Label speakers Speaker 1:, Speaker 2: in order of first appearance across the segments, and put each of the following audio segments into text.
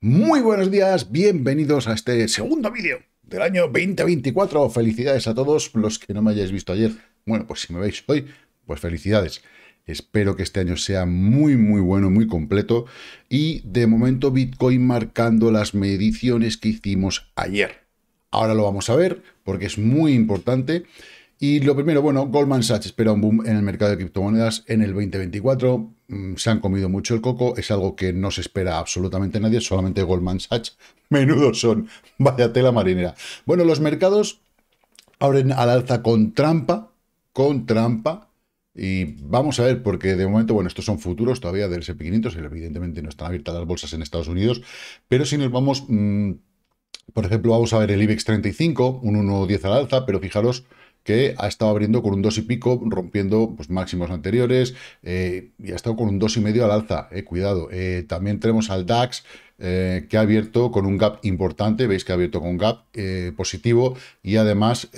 Speaker 1: Muy buenos días, bienvenidos a este segundo vídeo del año 2024. Felicidades a todos los que no me hayáis visto ayer. Bueno, pues si me veis hoy, pues felicidades. Espero que este año sea muy, muy bueno, muy completo. Y de momento Bitcoin marcando las mediciones que hicimos ayer. Ahora lo vamos a ver porque es muy importante. Y lo primero, bueno, Goldman Sachs espera un boom en el mercado de criptomonedas en el 2024. Mm, se han comido mucho el coco, es algo que no se espera absolutamente nadie, solamente Goldman Sachs. Menudo son, vaya tela marinera. Bueno, los mercados abren al alza con trampa, con trampa. Y vamos a ver, porque de momento, bueno, estos son futuros todavía del SP500, evidentemente no están abiertas las bolsas en Estados Unidos, pero si nos vamos, mm, por ejemplo, vamos a ver el IBEX 35, un 1.10 al alza, pero fijaros, que ha estado abriendo con un 2 y pico, rompiendo pues, máximos anteriores, eh, y ha estado con un 2 y medio al alza, eh, cuidado. Eh, también tenemos al DAX, eh, que ha abierto con un gap importante, veis que ha abierto con un gap positivo y además,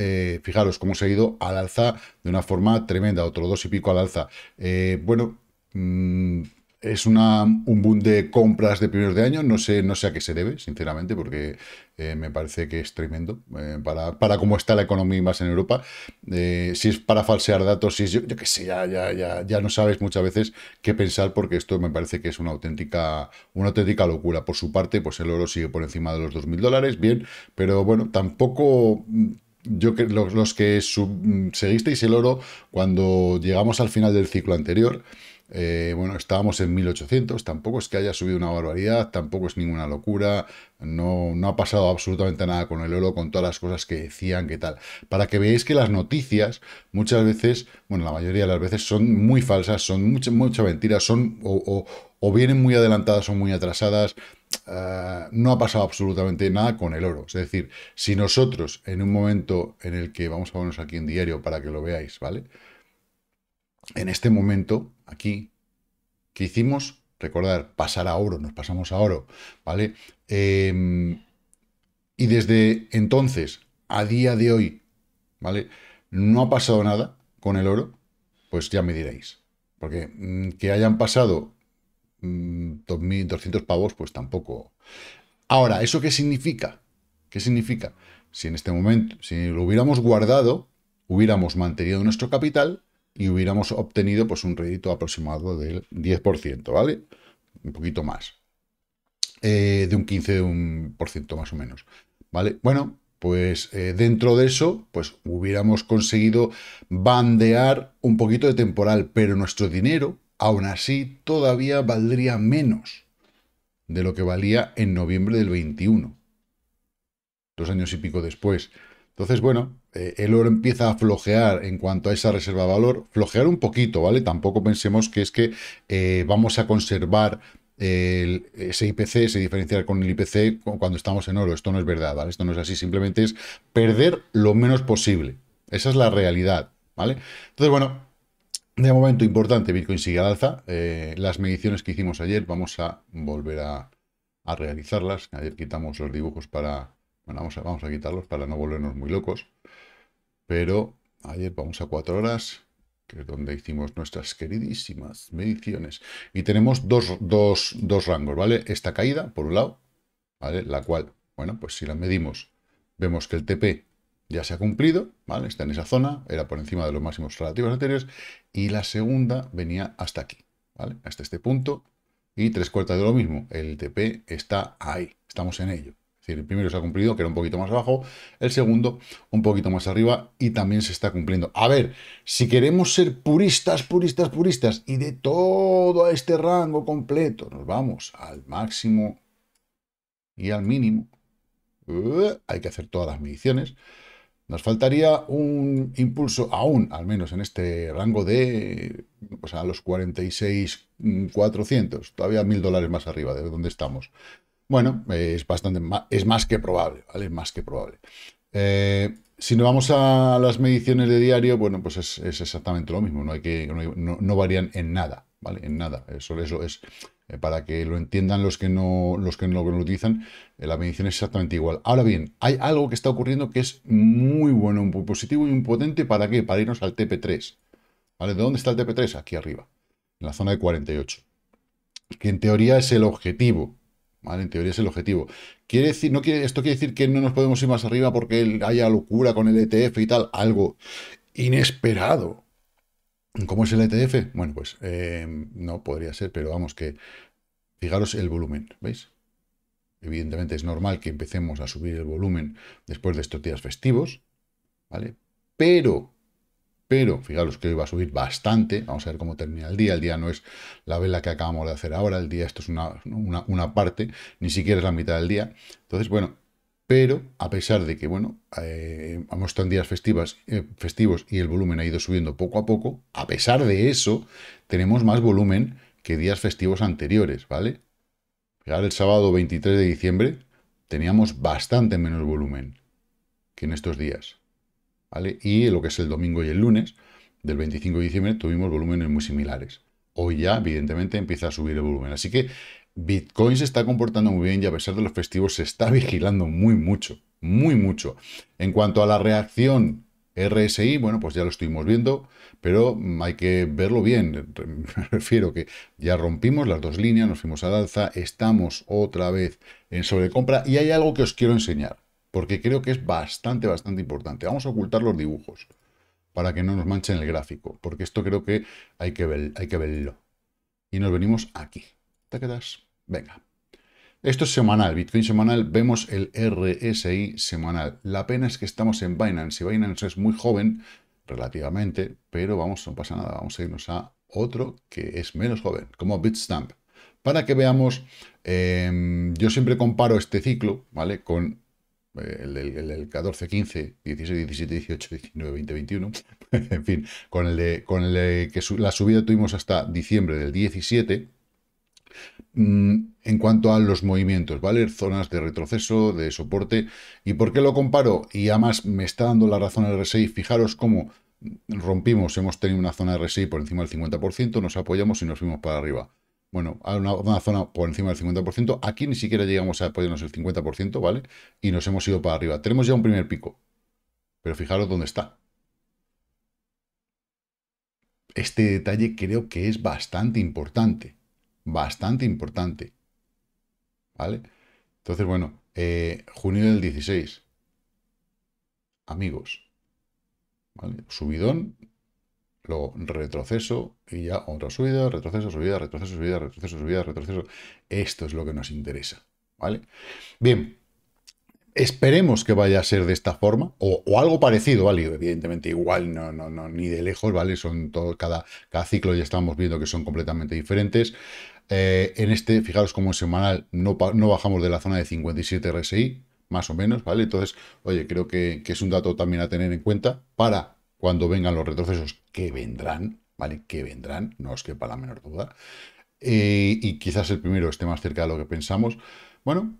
Speaker 1: fijaros cómo se ha ido al alza de una forma tremenda, otro 2 y pico al alza. bueno, mm, es una, un boom de compras de primeros de año. No sé, no sé a qué se debe, sinceramente, porque eh, me parece que es tremendo eh, para, para, cómo está la economía más en Europa. Eh, si es para falsear datos, si es, yo, yo qué sé, ya, ya, ya, ya, no sabes muchas veces qué pensar porque esto me parece que es una auténtica, una auténtica locura. Por su parte, pues el oro sigue por encima de los 2.000 dólares, bien, pero bueno, tampoco yo que los, los que mm, seguisteis el oro cuando llegamos al final del ciclo anterior, eh, bueno, estábamos en 1800, tampoco es que haya subido una barbaridad, tampoco es ninguna locura, no, no ha pasado absolutamente nada con el oro, con todas las cosas que decían, que tal. Para que veáis que las noticias muchas veces, bueno, la mayoría de las veces son muy falsas, son mucha, mucha mentira, son o, vienen muy adelantadas o muy atrasadas. Ah, no ha pasado absolutamente nada con el oro. Es decir, si nosotros en un momento en el que vamos a ponernos aquí en diario para que lo veáis, ¿vale? En este momento aquí. que hicimos? Recordar, pasar a oro, nos pasamos a oro, ¿vale? Em, y desde entonces, a día de hoy, ¿vale? No ha pasado nada con el oro, pues ya me diréis. Porque mm, que hayan pasado 2.200 mm, pavos, pues tampoco. Ahora, ¿eso qué significa? ¿Qué significa? Si en este momento, si lo hubiéramos guardado, hubiéramos mantenido nuestro capital y hubiéramos obtenido pues, un rédito aproximado del 10%, ¿vale? Un poquito más. Eh, de un 15% más o menos, ¿vale? Bueno, pues eh, dentro de eso, pues hubiéramos conseguido bandear un poquito de temporal, pero nuestro dinero, aún así, todavía valdría menos de lo que valía en noviembre del 21, dos años y pico después. Entonces, bueno, eh, el oro empieza a flojear en cuanto a esa reserva de valor, flojear un poquito, ¿vale? Tampoco pensemos que es que eh, vamos a conservar el, ese IPC, ese diferenciar con el IPC cuando estamos en oro. Esto no es verdad, ¿vale? Esto no es así, simplemente es perder lo menos posible. Esa es la realidad, ¿vale? Entonces, bueno, de momento importante, Bitcoin sigue al alza. Eh, las mediciones que hicimos ayer, vamos a volver a, realizarlas. Ayer quitamos los dibujos para... Bueno, vamos vamos a quitarlos para no volvernos muy locos pero ayer vamos a cuatro horas, que es donde hicimos nuestras queridísimas mediciones. Y tenemos dos, dos, rangos, ¿vale? Esta caída, por un lado, ¿vale? La cual, bueno, pues si la medimos, vemos que el TP ya se ha cumplido, ¿vale? Está en esa zona, era por encima de los máximos relativos anteriores, y la segunda venía hasta aquí, ¿vale? Hasta este punto, y tres cuartas de lo mismo, el TP está ahí, estamos en ello el primero se ha cumplido, que era un poquito más abajo, el segundo un poquito más arriba y también se está cumpliendo. A ver, si queremos ser puristas, puristas, puristas y de todo este rango completo, nos vamos al máximo y al mínimo. Eh, hay que hacer todas las mediciones. Nos faltaría un impulso aún, al menos en este rango de pues a los 46.400, todavía mil dólares más arriba de donde estamos. Bueno, es bastante es más que probable, ¿vale? más que probable. Eh, si nos vamos a las mediciones de diario, bueno, pues es, exactamente lo mismo, no, hay que, no, varían en nada, ¿vale? En nada, eso, eh, eso es, eh, para que lo entiendan los que no, los que no lo utilizan, la medición es exactamente igual. Ahora bien, hay algo que está ocurriendo que es muy bueno, muy positivo y un potente, ¿para qué? Para irnos al TP3, ¿vale? ¿De dónde está el TP3? Aquí arriba, en la zona de 48, que en teoría es el objetivo, en teoría es el objetivo. Quiere decir, no quiere, esto quiere decir que no nos podemos ir más arriba porque haya locura con el ETF y tal, algo inesperado. ¿Cómo es el ETF? Bueno, pues eh, no podría ser, pero vamos que fijaros el volumen, ¿veis? Evidentemente es normal que empecemos a subir el volumen después de estos días festivos, ¿vale? Pero pero fijaros que hoy va a subir bastante, vamos a ver cómo termina el día, el día no es la vela que acabamos de hacer ahora, el día esto es una, parte, ni siquiera es la mitad del día, entonces bueno, pero a pesar de que bueno, eh, hemos estado en días eh, festivos y el volumen ha ido subiendo poco a poco, a pesar de eso tenemos más volumen que días festivos anteriores, ¿vale? Fijaros, el sábado 23 de diciembre teníamos bastante menos volumen que en estos días. Y lo que es el domingo y el lunes del 25 de diciembre tuvimos volúmenes muy similares. Hoy ya, evidentemente, empieza a subir el volumen. Así que Bitcoin se está comportando muy bien y a pesar de los festivos se está vigilando muy mucho, muy mucho. En cuanto a la reacción RSI, bueno, pues ya lo estuvimos viendo, pero hay que verlo bien. Me refiero que ya rompimos las dos líneas, nos fuimos a alza, estamos otra vez en sobrecompra y hay algo que os quiero enseñar porque creo que es bastante, bastante importante. Vamos a ocultar los dibujos para que no nos manchen el gráfico, porque esto creo que hay que, ver, hay que verlo. Y nos venimos aquí. quedas Venga. Esto es semanal, Bitcoin semanal, vemos el RSI semanal. La pena es que estamos en Binance y Binance es muy joven, relativamente, pero vamos, no pasa nada, vamos a irnos a otro que es menos joven, como Bitstamp. Para que veamos, em, yo siempre comparo este ciclo, ¿vale? Con el, 14, 15, 16, 17, 18, 19, 20, 21, en fin, con el, de, con el que la subida tuvimos hasta diciembre del 17, mm, en cuanto a los movimientos, ¿vale? Zonas de retroceso, de soporte. ¿Y por qué lo comparo? Y además me está dando la razón el RSI. Fijaros cómo rompimos, hemos tenido una zona de RSI por encima del 50%, nos apoyamos y nos fuimos para arriba bueno, a una, zona por encima del 50%. Aquí ni siquiera llegamos a apoyarnos el 50%, ¿vale? Y nos hemos ido para arriba. Tenemos ya un primer pico. Pero fijaros dónde está. Este detalle creo que es bastante importante. Bastante importante. ¿Vale? Entonces, bueno, eh, junio del 16. Amigos. ¿Vale? Subidón retroceso y ya otra subida, retroceso, subida, retroceso, subida, retroceso, subida, retroceso. Esto es lo que nos interesa, ¿vale? Bien, esperemos que vaya a ser de esta forma o, algo parecido, ¿vale? Evidentemente igual, no, no, no, ni de lejos, ¿vale? Son todo, cada, cada ciclo ya estamos viendo que son completamente diferentes. Eh, en este, fijaros como semanal, no, bajamos de la zona de 57 RSI, más o menos, ¿vale? Entonces, oye, creo que es un dato también a tener en cuenta para cuando vengan los retrocesos, que vendrán, ¿vale? Que vendrán, no os quepa la menor duda. Eh, y quizás el primero esté más cerca de lo que pensamos. Bueno,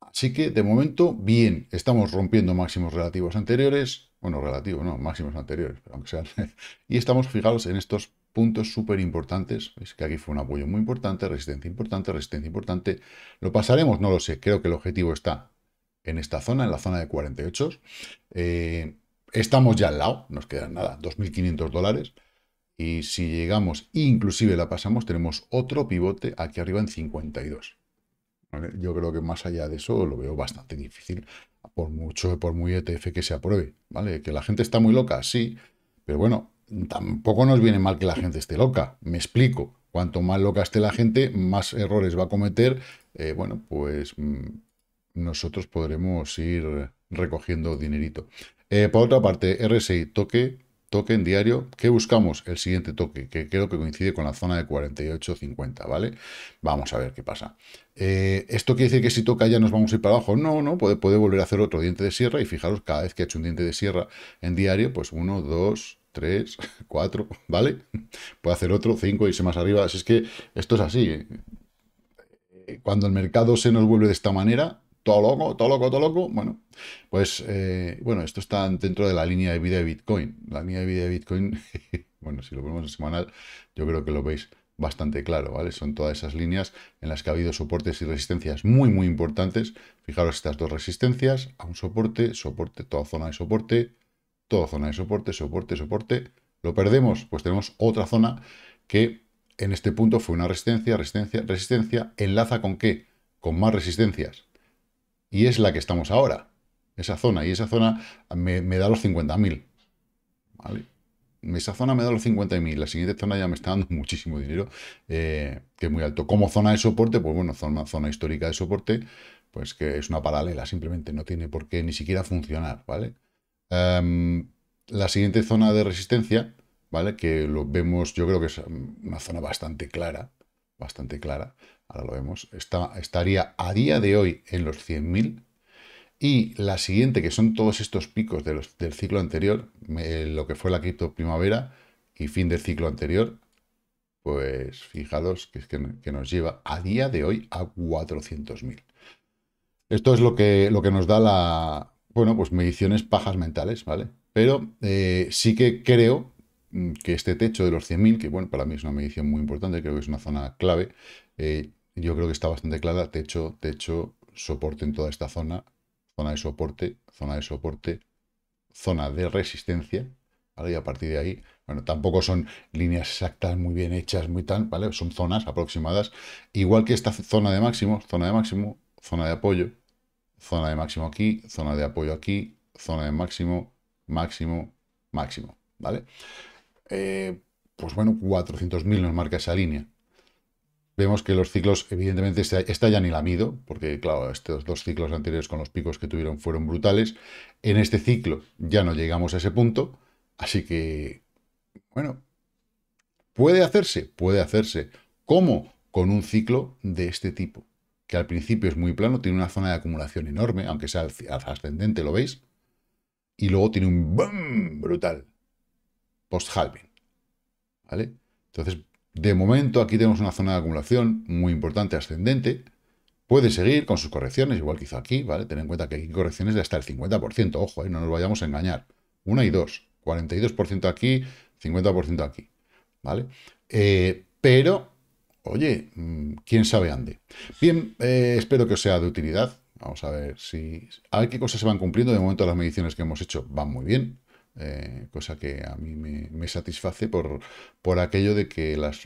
Speaker 1: así que de momento, bien, estamos rompiendo máximos relativos anteriores, bueno, relativos, no, máximos anteriores, pero aunque sean, y estamos fijados en estos puntos súper importantes, es que aquí fue un apoyo muy importante, resistencia importante, resistencia importante, ¿lo pasaremos? No lo sé, creo que el objetivo está en esta zona, en la zona de 48, eh, Estamos ya al lado, nos quedan nada, 2.500 dólares. Y si llegamos, inclusive la pasamos, tenemos otro pivote aquí arriba en 52. Yo creo que más allá de eso lo veo bastante difícil, por mucho, por muy ETF que se apruebe. ¿vale? Que la gente está muy loca, sí, pero bueno, tampoco nos viene mal que la gente esté loca. Me explico. Cuanto más loca esté la gente, más errores va a cometer. Eh, bueno, pues mm, nosotros podremos ir recogiendo dinerito. Eh, por otra parte, RSI toque, toque en diario, ¿qué buscamos? El siguiente toque, que creo que coincide con la zona de 48.50, ¿vale? Vamos a ver qué pasa. Eh, ¿Esto quiere decir que si toca ya nos vamos a ir para abajo? No, no, puede, volver a hacer otro diente de sierra y fijaros, cada vez que ha hecho un diente de sierra en diario, pues uno, dos, 3, 4, ¿vale? Puede hacer otro, 5, irse más arriba. así es que esto es así. ¿eh? Cuando el mercado se nos vuelve de esta manera, todo loco, todo loco, todo loco. Bueno, pues eh, bueno, esto está dentro de la línea de vida de Bitcoin. La línea de vida de Bitcoin, bueno, si lo ponemos en semanal, yo creo que lo veis bastante claro, ¿vale? Son todas esas líneas en las que ha habido soportes y resistencias muy, muy importantes. Fijaros estas dos resistencias, a un soporte, soporte, toda zona de soporte, toda zona de soporte, soporte, soporte. ¿Lo perdemos? Pues tenemos otra zona que en este punto fue una resistencia, resistencia, resistencia. ¿Enlaza con qué? Con más resistencias y es la que estamos ahora. Esa zona, y esa zona me, da los 50.000. ¿Vale? Esa zona me da los 50.000, la siguiente zona ya me está dando muchísimo dinero, eh, que es muy alto. Como zona de soporte, pues bueno, zona, zona histórica de soporte, pues que es una paralela, simplemente no tiene por qué ni siquiera funcionar, ¿vale? Em, la siguiente zona de resistencia, ¿vale? Que lo vemos, yo creo que es una zona bastante clara, bastante clara ahora lo vemos, está, estaría a día de hoy en los 100.000. Y la siguiente, que son todos estos picos de los, del ciclo anterior, eh, lo que fue la cripto primavera y fin del ciclo anterior, pues fijaros que, que, nos lleva a día de hoy a 400.000. Esto es lo que, lo que nos da la, bueno, pues mediciones pajas mentales, ¿vale? Pero eh, sí que creo mm, que este techo de los 100.000, que bueno, para mí es una medición muy importante, creo que es una zona clave, eh, yo creo que está bastante clara, techo, techo, soporte en toda esta zona, zona de soporte, zona de soporte, zona de resistencia, ¿vale? Y a partir de ahí, bueno, tampoco son líneas exactas muy bien hechas, muy tan, ¿vale? Son zonas aproximadas, igual que esta zona de máximo, zona de máximo, zona de apoyo, zona de máximo aquí, zona de apoyo aquí, zona de máximo, máximo, máximo, ¿vale? Eh, pues bueno, 400.000 nos marca esa línea vemos que los ciclos, evidentemente, esta, este ya ni la mido, porque, claro, estos dos ciclos anteriores con los picos que tuvieron fueron brutales. En este ciclo ya no llegamos a ese punto, así que, bueno, puede hacerse, puede hacerse. ¿Cómo? Con un ciclo de este tipo, que al principio es muy plano, tiene una zona de acumulación enorme, aunque sea ascendente, ¿lo veis? Y luego tiene un boom brutal, post-halving, ¿vale? Entonces, de momento aquí tenemos una zona de acumulación muy importante, ascendente. Puede seguir con sus correcciones, igual que hizo aquí, ¿vale? Ten en cuenta que hay correcciones de hasta el 50%, ojo, ¿eh? no nos vayamos a engañar. Una y dos, 42% aquí, 50% aquí, ¿vale? Eh, pero, oye, mm, quién sabe ande. Bien, eh, espero que os sea de utilidad. Vamos a ver si... A ver qué cosas se van cumpliendo. De momento las mediciones que hemos hecho van muy bien. Eh, cosa que a mí me, satisface por, por aquello de que las,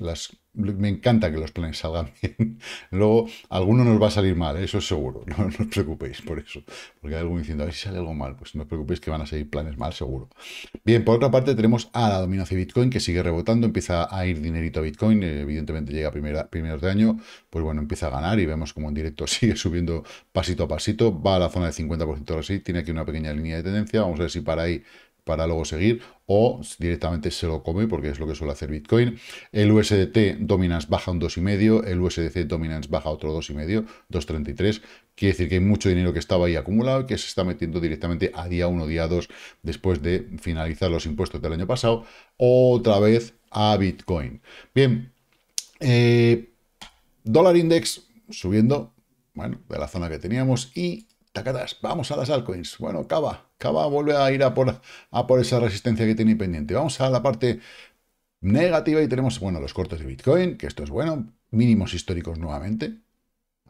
Speaker 1: me encanta que los planes salgan bien. Luego, alguno nos va a salir mal, eso es seguro, no, os preocupéis por eso. Porque hay alguno diciendo, a ver si sale algo mal, pues no os preocupéis que van a salir planes mal, seguro. Bien, por otra parte tenemos a la dominancia de Bitcoin que sigue rebotando, empieza a ir dinerito a Bitcoin, evidentemente llega a primera, primeros de año, pues bueno, empieza a ganar y vemos como en directo sigue subiendo pasito a pasito, va a la zona del 50% ahora sí, tiene aquí una pequeña línea de tendencia, vamos a ver si para ahí para luego seguir, o directamente se lo come porque es lo que suele hacer Bitcoin. El USDT Dominance baja un 2,5, el USDC Dominance baja otro 2,5, 2,33. Quiere decir que hay mucho dinero que estaba ahí acumulado y que se está metiendo directamente a día 1, día 2, después de finalizar los impuestos del año pasado, otra vez a Bitcoin. Bien, eh, dólar index subiendo, bueno, de la zona que teníamos y Tacatas, vamos a las altcoins. Bueno, Cava, Cava vuelve a ir a por, a por esa resistencia que tiene pendiente. Vamos a la parte negativa y tenemos, bueno, los cortos de Bitcoin, que esto es bueno, mínimos históricos nuevamente,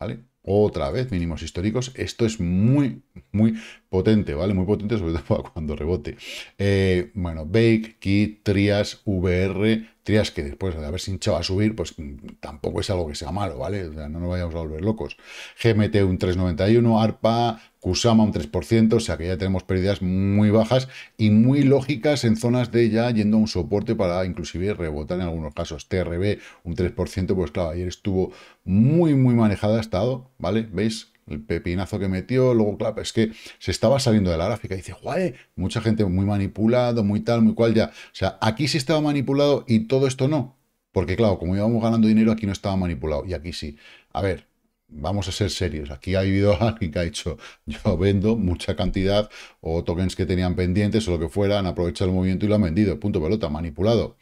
Speaker 1: ¿vale? Otra vez mínimos históricos. Esto es muy, muy potente, ¿vale? Muy potente, sobre todo cuando rebote. Eh, bueno, Bake, Kit, Trias, VR, que después de haberse hinchado a subir, pues mm, tampoco es algo que sea malo, ¿vale? no nos vayamos a volver locos. GMT un 3,91, ARPA, Kusama un 3%, o sea que ya tenemos pérdidas muy bajas y muy lógicas en zonas de ya yendo a un soporte para inclusive rebotar en algunos casos. TRB un 3%, pues claro, ayer estuvo muy, muy manejada, estado, ¿vale? ¿Veis? el pepinazo que metió, luego, claro, es que se estaba saliendo de la gráfica. Y dice, guay, mucha gente muy manipulado, muy tal, muy cual, ya. O sea, aquí sí estaba manipulado y todo esto no. Porque, claro, como íbamos ganando dinero, aquí no estaba manipulado y aquí sí. A ver, vamos a ser serios. Aquí ha habido alguien que ha dicho, yo vendo mucha cantidad o tokens que tenían pendientes o lo que fuera, han aprovechado el movimiento y lo han vendido. Punto pelota, manipulado.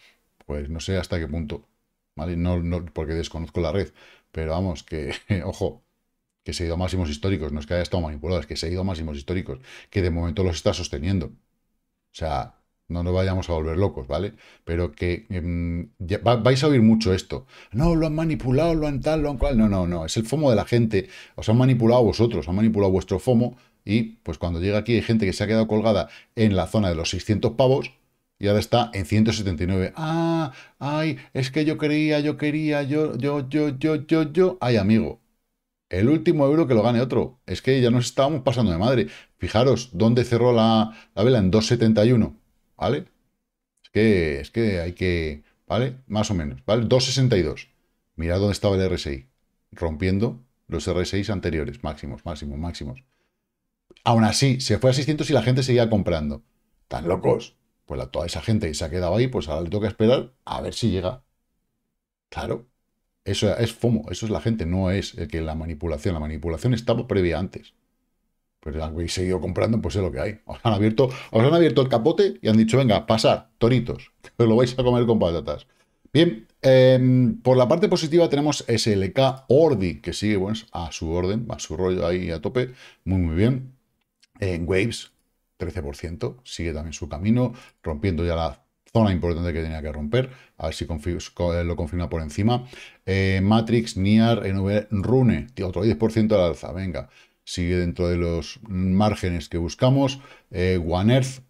Speaker 1: Pues no sé hasta qué punto. ¿Vale? porque desconozco la red. Pero vamos, que, ojo, que se ha ido máximos históricos, no es que haya estado manipulado, es que se ha ido máximos históricos, que de momento los está sosteniendo. O sea, no nos vayamos a volver locos, ¿vale? Pero que em, vais a oír mucho esto. No, lo han manipulado, lo han tal, lo han cual. No, no, no. Es el FOMO de la gente. Os han manipulado vosotros, han manipulado vuestro FOMO. Y pues cuando llega aquí hay gente que se ha quedado colgada en la zona de los 600 pavos y ahora está en 179. Ah, ay, es que yo creía, yo quería, yo, yo, yo, yo, yo, yo. Ay, amigo, el último euro que lo gane otro. Es que ya nos estábamos pasando de madre. Fijaros dónde cerró la, vela en 2.71, ¿vale? Es que, es que hay que, ¿vale? Más o menos, ¿vale? 2.62. Mirad dónde estaba el RSI, rompiendo los RSI anteriores, máximos, máximos, máximos. Aún así, se fue a 600 y la gente seguía comprando. ¿Tan locos? Pues toda esa gente y se ha quedado ahí, pues ahora le toca esperar a ver si llega. Claro, eso es FOMO, eso es la gente, no es el que la manipulación. La manipulación estaba previa antes. Pero habéis seguido comprando, pues es lo que hay. Os han abierto, han abierto el capote y han dicho, venga, pasar, toritos, Pero lo vais a comer con patatas. Bien, em, por la parte positiva tenemos SLK Ordi, que sigue bueno, a su orden, a su rollo ahí a tope. Muy, muy bien. En eh, Waves, 13%, sigue también su camino, rompiendo ya la zona importante que tenía que romper, a ver si eh, lo confirma por encima. Eh, Matrix, NIAR, NV, Rune, otro 10% al alza, venga, sigue dentro de los márgenes que buscamos. Eh, One Earth,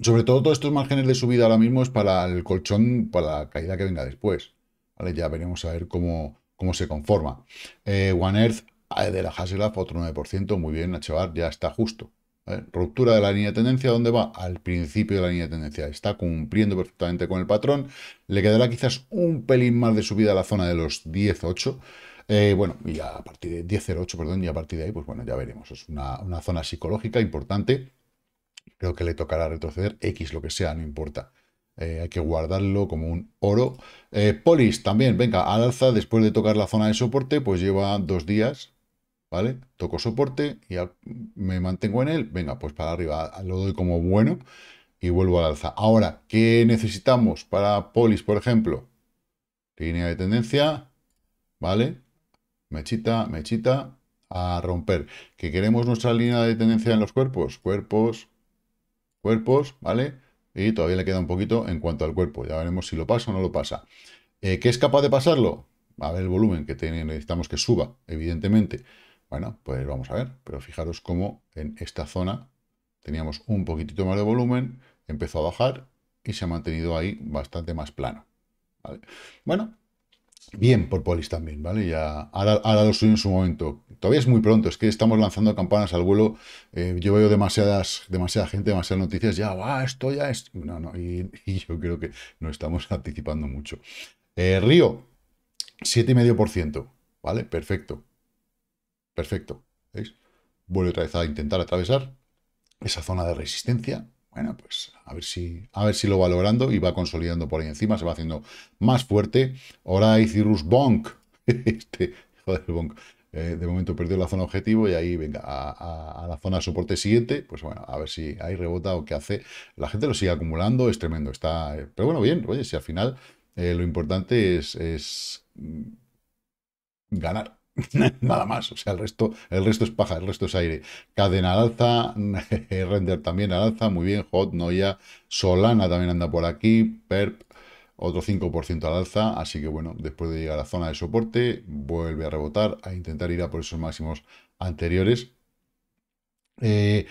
Speaker 1: sobre todo todos estos márgenes de subida ahora mismo es para el colchón, para la caída que venga después. ¿Vale? Ya veremos a ver cómo, cómo se conforma. One Earth de la Hasselhoff, otro 9%, muy bien, Nachabar, ya está justo. Ruptura de la línea de tendencia, ¿dónde va? Al principio de la línea de tendencia. Está cumpliendo perfectamente con el patrón. Le quedará quizás un pelín más de subida a la zona de los 10.8. Eh, bueno, y a partir de 10.08, perdón, y a partir de ahí, pues bueno, ya veremos. Es una, zona psicológica importante. Creo que le tocará retroceder X, lo que sea, no importa. Eh, hay que guardarlo como un oro. Eh, Polis también, venga, al alza, después de tocar la zona de soporte, pues lleva dos días, ¿vale? Toco soporte y me mantengo en él, venga, pues para arriba, lo doy como bueno y vuelvo al alza. Ahora, ¿qué necesitamos para Polis, por ejemplo? Línea de tendencia, ¿vale? Mechita, mechita, a romper. ¿Que queremos nuestra línea de tendencia en los cuerpos? Cuerpos, cuerpos, ¿vale? Y todavía le queda un poquito en cuanto al cuerpo. Ya veremos si lo pasa o no lo pasa. Eh, ¿Qué es capaz de pasarlo? A ver el volumen que tiene, necesitamos que suba, evidentemente. Bueno, pues vamos a ver, pero fijaros cómo en esta zona teníamos un poquitito más de volumen, empezó a bajar y se ha mantenido ahí bastante más plano. Bueno, bien por Polis también, ¿vale? Ya, ahora, lo suyo en su momento. Todavía es muy pronto, es que estamos lanzando campanas al vuelo. Eh, yo veo demasiadas, demasiada gente, demasiadas noticias, ya, va, esto ya es... No, no, y, yo creo que no estamos anticipando mucho. Eh, medio Río, 7,5%, ¿vale? Perfecto. Perfecto. ¿Veis? Vuelve otra vez a intentar atravesar esa zona de resistencia. Bueno, pues a ver si, a ver si lo va logrando y va consolidando por ahí encima, se va haciendo más fuerte. Ahora hay Cirrus Bonk. Este, joder, Bonk. Eh, de momento perdió la zona objetivo y ahí venga a, la zona de soporte siguiente, pues bueno, a ver si hay rebota o qué hace. La gente lo sigue acumulando, es tremendo, está... Eh, pero bueno, bien, oye, si al final eh, lo importante es, es mm, ganar, Nada más, o sea, el resto, el resto es paja, el resto es aire. Cadena al alza, Render también al alza, muy bien, Hot, Noia, Solana también anda por aquí, Perp, otro 5% al alza, así que bueno, después de llegar a la zona de soporte, vuelve a rebotar, a intentar ir a por esos máximos anteriores. Eh,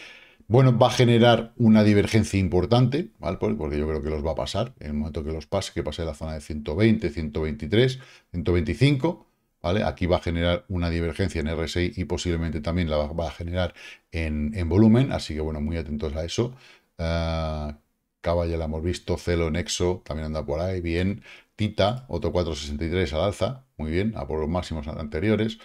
Speaker 1: bueno, va a generar una divergencia importante, ¿vale? Porque yo creo que los va a pasar, en el momento que los pase, que pase la zona de 120, 123, 125, ¿vale? Aquí va a generar una divergencia en RSI y posiblemente también la va, a generar en, en volumen, así que bueno, muy atentos a eso. Uh, ah, Cava ya la hemos visto, Celo, Nexo, también anda por ahí, bien. Tita, otro 4,63 al alza, muy bien, a por los máximos anteriores.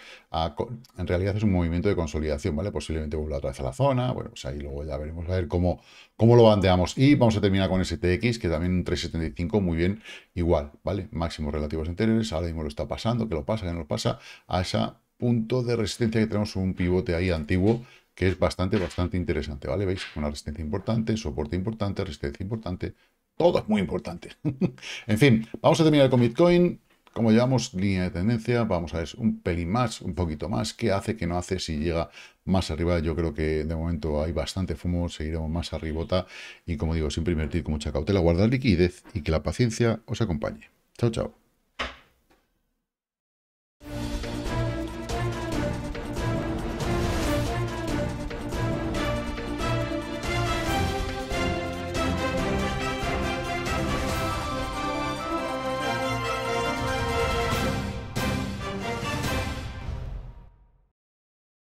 Speaker 1: en realidad es un movimiento de consolidación, ¿vale? Posiblemente vuelva otra vez a la zona, bueno, pues ahí luego ya veremos a ver cómo, cómo lo bandeamos. Y vamos a terminar con ese STX, que también un 3,75, muy bien, igual, ¿vale? Máximos relativos anteriores, ahora mismo lo está pasando, que lo pasa, que no lo pasa, a ese punto de resistencia que tenemos un pivote ahí antiguo que es bastante, bastante interesante, ¿vale? ¿Veis? Una resistencia importante, soporte importante, resistencia importante, todo es muy importante. en fin, vamos a terminar con Bitcoin. Como llevamos línea de tendencia, vamos a ver un pelín más, un poquito más. ¿Qué hace, qué no hace? Si llega más arriba, yo creo que de momento hay bastante fumo, seguiremos más arribota. Y como digo, siempre invertir con mucha cautela, guardar liquidez y que la paciencia os acompañe. Chao, chao.